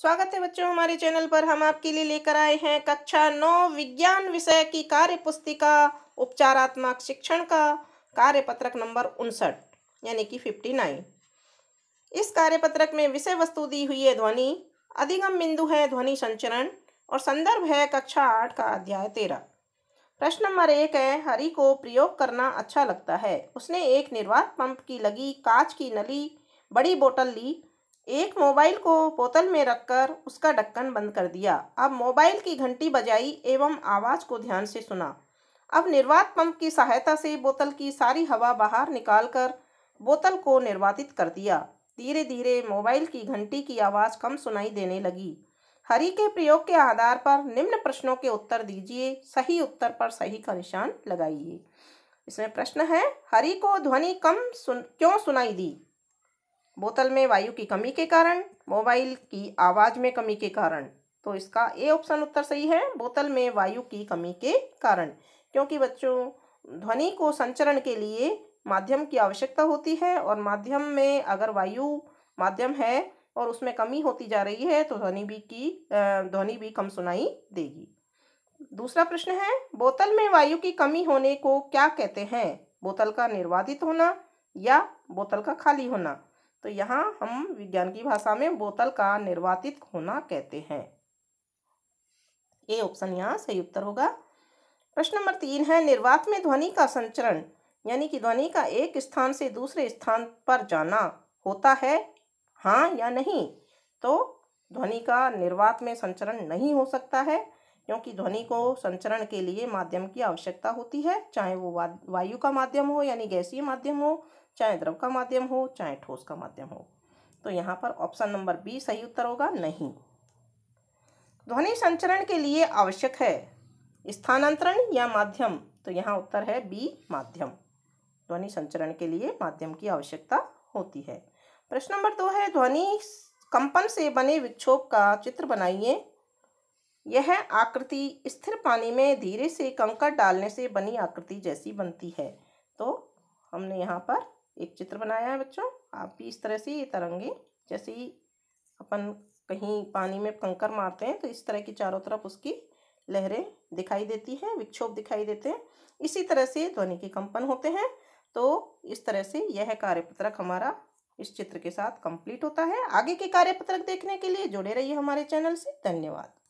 स्वागत है बच्चों हमारे चैनल पर हम आपके लिए लेकर आए हैं कक्षा नौ विज्ञान विषय की कार्य पुस्तिका उपचारात्मक शिक्षण का कार्य पत्रक नंबर उनसठ यानी कि फिफ्टी नाइन इस कार्यपत्रक में विषय वस्तु दी हुई है ध्वनि अधिगम बिंदु है ध्वनि संचरण और संदर्भ है कक्षा आठ का अध्याय तेरह प्रश्न नंबर एक है हरि को प्रयोग करना अच्छा लगता है उसने एक निर्वात पंप की लगी कांच की नली बड़ी बोतल ली एक मोबाइल को बोतल में रखकर उसका ढक्कन बंद कर दिया अब मोबाइल की घंटी बजाई एवं आवाज़ को ध्यान से सुना अब निर्वात पंप की सहायता से बोतल की सारी हवा बाहर निकालकर बोतल को निर्वातित कर दिया धीरे धीरे मोबाइल की घंटी की आवाज़ कम सुनाई देने लगी हरी के प्रयोग के आधार पर निम्न प्रश्नों के उत्तर दीजिए सही उत्तर पर सही का निशान लगाइए इसमें प्रश्न है हरी को ध्वनि कम सुन क्यों सुनाई दी बोतल में वायु की कमी के कारण मोबाइल की आवाज़ में कमी के कारण तो इसका ए ऑप्शन उत्तर सही है बोतल में वायु की कमी के कारण क्योंकि बच्चों ध्वनि को संचरण के लिए माध्यम की आवश्यकता होती है और माध्यम में अगर वायु माध्यम है और उसमें कमी होती जा रही है तो ध्वनि भी की ध्वनि भी कम सुनाई देगी दूसरा प्रश्न है बोतल में वायु की कमी होने को क्या कहते हैं बोतल का निर्वाधित होना या बोतल का खाली होना तो यहाँ हम विज्ञान की भाषा में बोतल का निर्वातित होना कहते हैं ये ऑप्शन यहाँ सही उत्तर होगा प्रश्न नंबर तीन है निर्वात में ध्वनि का संचरण यानी कि ध्वनि का एक स्थान से दूसरे स्थान पर जाना होता है हाँ या नहीं तो ध्वनि का निर्वात में संचरण नहीं हो सकता है क्योंकि ध्वनि को संचरण के लिए माध्यम की आवश्यकता होती है चाहे वो वायु का माध्यम हो यानी गैसीय माध्यम हो चाहे द्रव का माध्यम हो चाहे ठोस का माध्यम हो तो यहाँ पर ऑप्शन नंबर बी सही उत्तर होगा नहीं ध्वनि संचरण के लिए आवश्यक है स्थानांतरण या माध्यम तो यहाँ उत्तर है बी माध्यम ध्वनि संचरण के लिए माध्यम की आवश्यकता होती है प्रश्न नंबर दो है ध्वनि कंपन से बने विक्षोभ का चित्र बनाइए यह आकृति स्थिर पानी में धीरे से कंकड़ डालने से बनी आकृति जैसी बनती है तो हमने यहाँ पर एक चित्र बनाया है बच्चों आप भी इस तरह से ये तरंगे जैसे ही अपन कहीं पानी में कंकर मारते हैं तो इस तरह की चारों तरफ उसकी लहरें दिखाई देती हैं विक्षोभ दिखाई देते हैं इसी तरह से ध्वनि के कंपन होते हैं तो इस तरह से यह कार्यपत्रक हमारा इस चित्र के साथ कंप्लीट होता है आगे के कार्यपत्रक देखने के लिए जुड़े रहिए हमारे चैनल से धन्यवाद